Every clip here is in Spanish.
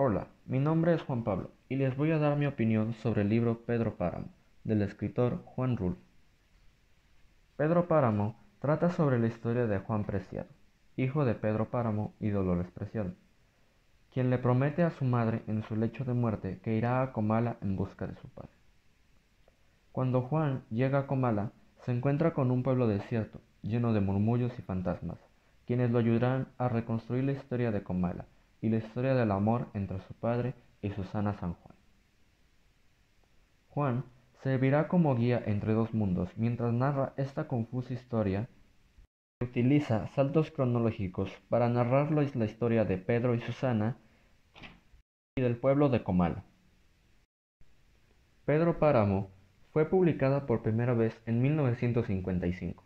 Hola, mi nombre es Juan Pablo y les voy a dar mi opinión sobre el libro Pedro Páramo, del escritor Juan Rul. Pedro Páramo trata sobre la historia de Juan Preciado, hijo de Pedro Páramo y Dolores Preciado, quien le promete a su madre en su lecho de muerte que irá a Comala en busca de su padre. Cuando Juan llega a Comala, se encuentra con un pueblo desierto, lleno de murmullos y fantasmas, quienes lo ayudarán a reconstruir la historia de Comala y la historia del amor entre su padre y Susana San Juan. Juan servirá como guía entre dos mundos mientras narra esta confusa historia. Utiliza saltos cronológicos para narrar la historia de Pedro y Susana y del pueblo de Comal. Pedro Páramo fue publicada por primera vez en 1955.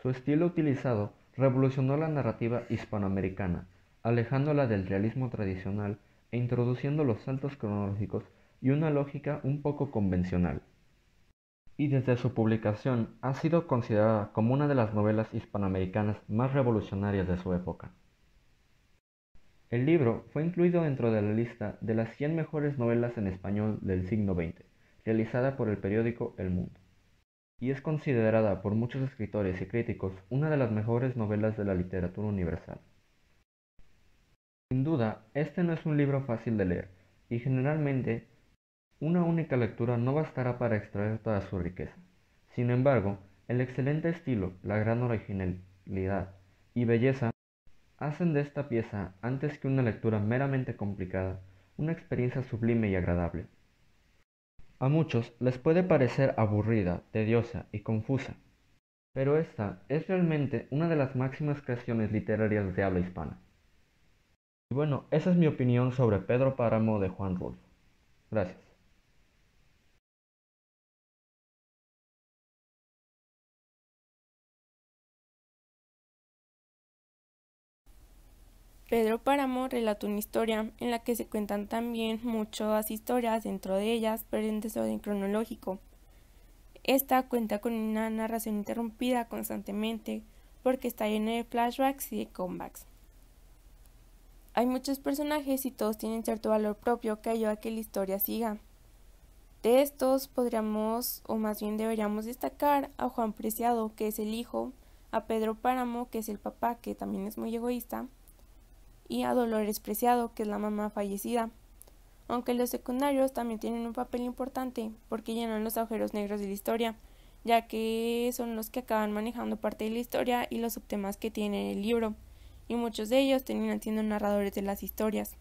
Su estilo utilizado revolucionó la narrativa hispanoamericana, alejándola del realismo tradicional e introduciendo los saltos cronológicos y una lógica un poco convencional. Y desde su publicación ha sido considerada como una de las novelas hispanoamericanas más revolucionarias de su época. El libro fue incluido dentro de la lista de las 100 mejores novelas en español del siglo XX, realizada por el periódico El Mundo, y es considerada por muchos escritores y críticos una de las mejores novelas de la literatura universal. Este no es un libro fácil de leer y generalmente una única lectura no bastará para extraer toda su riqueza. Sin embargo, el excelente estilo, la gran originalidad y belleza hacen de esta pieza, antes que una lectura meramente complicada, una experiencia sublime y agradable. A muchos les puede parecer aburrida, tediosa y confusa, pero esta es realmente una de las máximas creaciones literarias de habla hispana. Y bueno, esa es mi opinión sobre Pedro Páramo de Juan Rulfo. Gracias. Pedro Páramo relata una historia en la que se cuentan también muchas historias dentro de ellas, pero en desorden cronológico. Esta cuenta con una narración interrumpida constantemente porque está llena de flashbacks y de comebacks. Hay muchos personajes y todos tienen cierto valor propio que ayuda a que la historia siga. De estos podríamos, o más bien deberíamos destacar a Juan Preciado, que es el hijo, a Pedro Páramo, que es el papá, que también es muy egoísta, y a Dolores Preciado, que es la mamá fallecida. Aunque los secundarios también tienen un papel importante, porque llenan los agujeros negros de la historia, ya que son los que acaban manejando parte de la historia y los subtemas que tiene el libro y muchos de ellos terminan siendo narradores de las historias.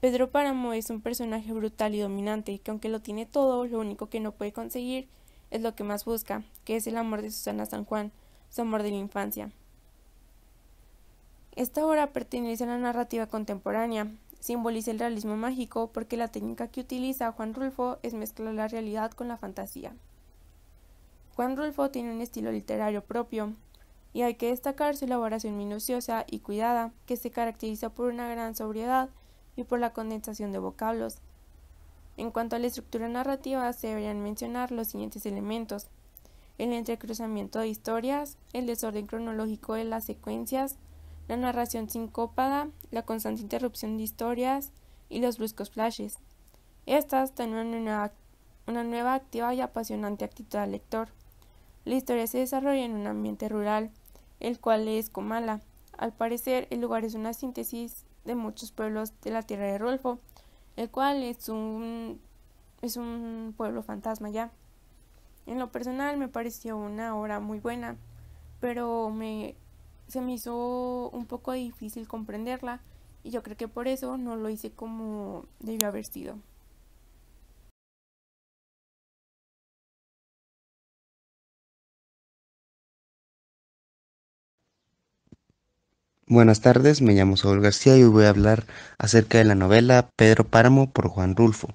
Pedro Páramo es un personaje brutal y dominante que aunque lo tiene todo, lo único que no puede conseguir es lo que más busca, que es el amor de Susana San Juan, su amor de la infancia. Esta obra pertenece a la narrativa contemporánea, simboliza el realismo mágico porque la técnica que utiliza Juan Rulfo es mezclar la realidad con la fantasía. Juan Rulfo tiene un estilo literario propio, y hay que destacar su elaboración minuciosa y cuidada, que se caracteriza por una gran sobriedad y por la condensación de vocablos. En cuanto a la estructura narrativa, se deberían mencionar los siguientes elementos el entrecruzamiento de historias, el desorden cronológico de las secuencias, la narración sincópada, la constante interrupción de historias y los bruscos flashes. Estas tienen una, una nueva activa y apasionante actitud al lector. La historia se desarrolla en un ambiente rural, el cual es Comala. Al parecer, el lugar es una síntesis de muchos pueblos de la tierra de Rolfo, el cual es un, es un pueblo fantasma ya. En lo personal me pareció una obra muy buena, pero me, se me hizo un poco difícil comprenderla y yo creo que por eso no lo hice como debió haber sido. Buenas tardes, me llamo Saúl García y hoy voy a hablar acerca de la novela Pedro Páramo por Juan Rulfo.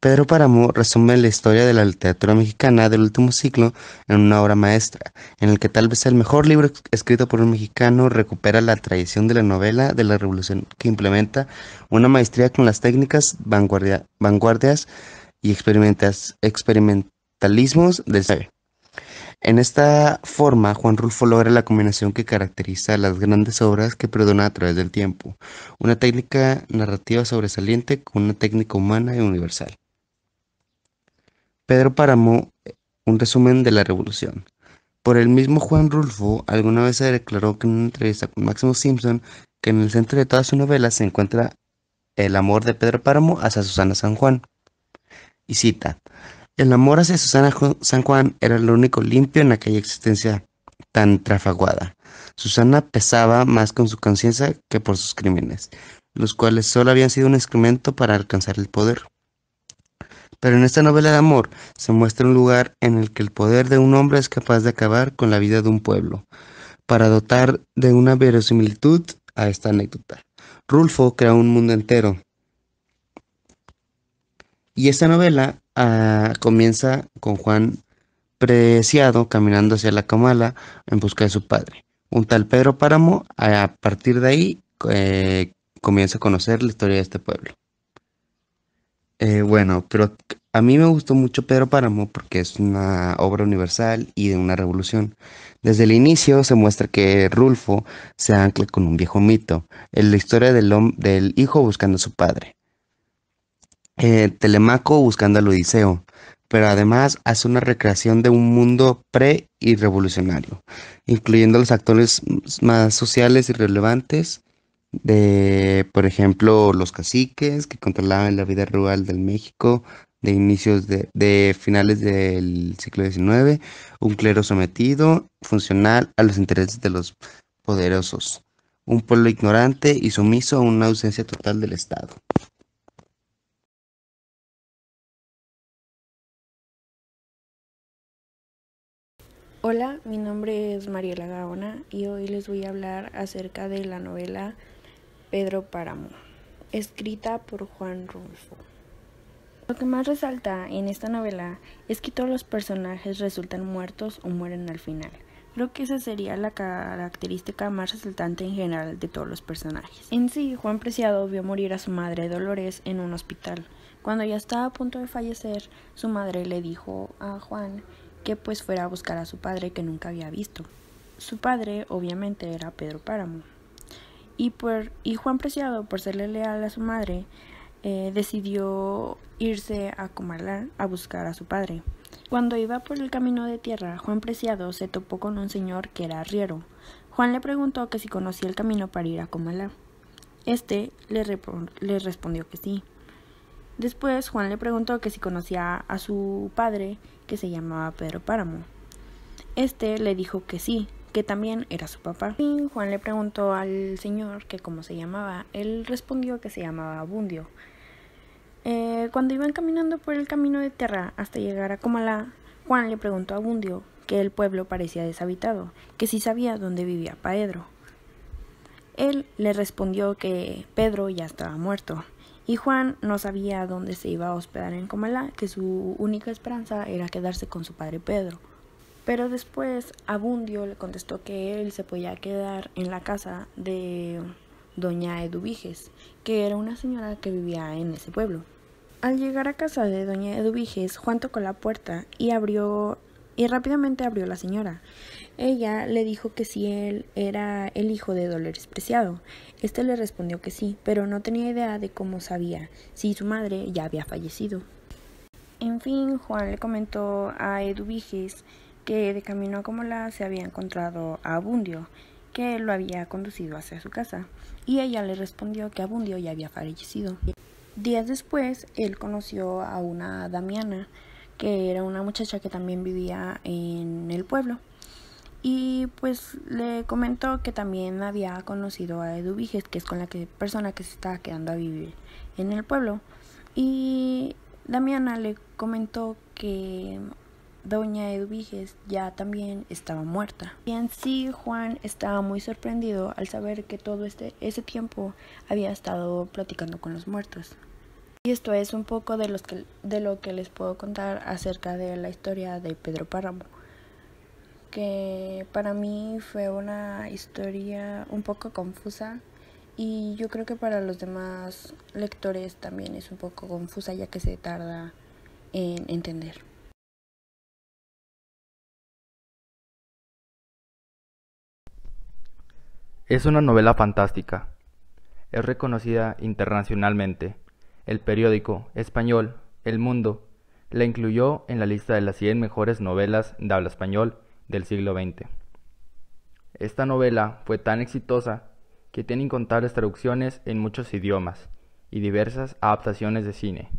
Pedro Páramo resume la historia de la literatura mexicana del último siglo en una obra maestra, en el que tal vez el mejor libro escrito por un mexicano recupera la tradición de la novela de la revolución que implementa una maestría con las técnicas vanguardias y experimentalismos del en esta forma, Juan Rulfo logra la combinación que caracteriza las grandes obras que perdona a través del tiempo, una técnica narrativa sobresaliente con una técnica humana y universal. Pedro Páramo, un resumen de la revolución. Por el mismo Juan Rulfo, alguna vez se declaró en una entrevista con Máximo Simpson que en el centro de toda su novela se encuentra el amor de Pedro Páramo hacia Susana San Juan. Y cita, el amor hacia Susana San Juan era lo único limpio en aquella existencia tan trafaguada. Susana pesaba más con su conciencia que por sus crímenes, los cuales solo habían sido un instrumento para alcanzar el poder. Pero en esta novela de amor se muestra un lugar en el que el poder de un hombre es capaz de acabar con la vida de un pueblo, para dotar de una verosimilitud a esta anécdota. Rulfo crea un mundo entero. Y esta novela Ah, comienza con Juan Preciado caminando hacia la Comala en busca de su padre. Un tal Pedro Páramo, a partir de ahí, eh, comienza a conocer la historia de este pueblo. Eh, bueno, pero a mí me gustó mucho Pedro Páramo porque es una obra universal y de una revolución. Desde el inicio se muestra que Rulfo se ancla con un viejo mito, la historia del, del hijo buscando a su padre. Eh, Telemaco buscando al Odiseo, pero además hace una recreación de un mundo pre y revolucionario, incluyendo los actores más sociales y relevantes de, por ejemplo, los caciques que controlaban la vida rural del México de inicios de finales del siglo XIX, un clero sometido, funcional a los intereses de los poderosos, un pueblo ignorante y sumiso a una ausencia total del Estado. Hola, mi nombre es Mariela Gaona y hoy les voy a hablar acerca de la novela Pedro Páramo, escrita por Juan Rulfo. Lo que más resalta en esta novela es que todos los personajes resultan muertos o mueren al final. Creo que esa sería la característica más resaltante en general de todos los personajes. En sí, Juan Preciado vio morir a su madre Dolores en un hospital. Cuando ya estaba a punto de fallecer, su madre le dijo a Juan que pues fuera a buscar a su padre que nunca había visto. Su padre obviamente era Pedro Páramo. Y, por, y Juan Preciado, por serle leal a su madre, eh, decidió irse a Comalá a buscar a su padre. Cuando iba por el camino de tierra, Juan Preciado se topó con un señor que era arriero. Juan le preguntó que si conocía el camino para ir a Comalá. Este le respondió que sí. Después Juan le preguntó que si conocía a su padre, que se llamaba Pedro Páramo. Este le dijo que sí, que también era su papá. Juan le preguntó al señor que cómo se llamaba. Él respondió que se llamaba Bundio. Eh, cuando iban caminando por el camino de tierra hasta llegar a Comalá, Juan le preguntó a Bundio que el pueblo parecía deshabitado, que si sabía dónde vivía Pedro. Él le respondió que Pedro ya estaba muerto. Y Juan no sabía dónde se iba a hospedar en Comalá, que su única esperanza era quedarse con su padre Pedro. Pero después Abundio le contestó que él se podía quedar en la casa de doña Eduviges, que era una señora que vivía en ese pueblo. Al llegar a casa de doña Eduviges, Juan tocó la puerta y abrió y rápidamente abrió la señora. Ella le dijo que si él era el hijo de Dolores Preciado. Este le respondió que sí, pero no tenía idea de cómo sabía si su madre ya había fallecido. En fin, Juan le comentó a Eduviges que de camino a Comola se había encontrado a Abundio, que lo había conducido hacia su casa, y ella le respondió que Abundio ya había fallecido. Días después, él conoció a una Damiana, que era una muchacha que también vivía en el pueblo. Y pues le comentó que también había conocido a Eduviges, que es con la que, persona que se estaba quedando a vivir en el pueblo. Y Damiana le comentó que doña Eduviges ya también estaba muerta. Y en sí Juan estaba muy sorprendido al saber que todo este, ese tiempo había estado platicando con los muertos. Y esto es un poco de, los de lo que les puedo contar acerca de la historia de Pedro Páramo que para mí fue una historia un poco confusa y yo creo que para los demás lectores también es un poco confusa ya que se tarda en entender. Es una novela fantástica. Es reconocida internacionalmente. El periódico español El Mundo la incluyó en la lista de las 100 mejores novelas de habla español del siglo XX. Esta novela fue tan exitosa que tiene incontables traducciones en muchos idiomas y diversas adaptaciones de cine.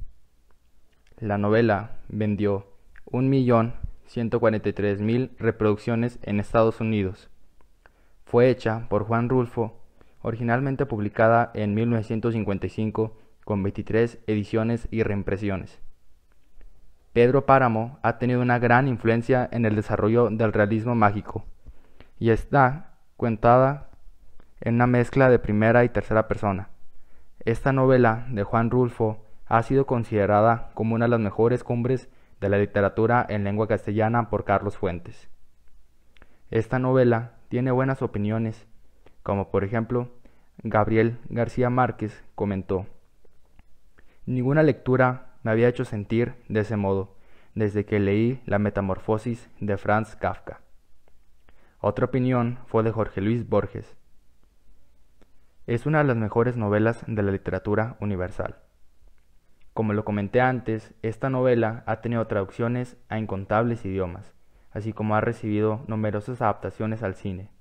La novela vendió 1.143.000 reproducciones en Estados Unidos. Fue hecha por Juan Rulfo, originalmente publicada en 1955 con 23 ediciones y reimpresiones. Pedro Páramo ha tenido una gran influencia en el desarrollo del realismo mágico y está cuentada en una mezcla de primera y tercera persona. Esta novela de Juan Rulfo ha sido considerada como una de las mejores cumbres de la literatura en lengua castellana por Carlos Fuentes. Esta novela tiene buenas opiniones, como por ejemplo Gabriel García Márquez comentó, Ninguna lectura me había hecho sentir de ese modo desde que leí La Metamorfosis de Franz Kafka. Otra opinión fue de Jorge Luis Borges. Es una de las mejores novelas de la literatura universal. Como lo comenté antes, esta novela ha tenido traducciones a incontables idiomas, así como ha recibido numerosas adaptaciones al cine.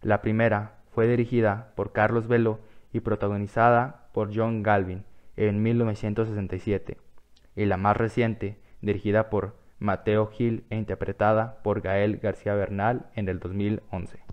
La primera fue dirigida por Carlos Velo y protagonizada por John Galvin, en 1967, y la más reciente, dirigida por Mateo Gil e interpretada por Gael García Bernal en el 2011.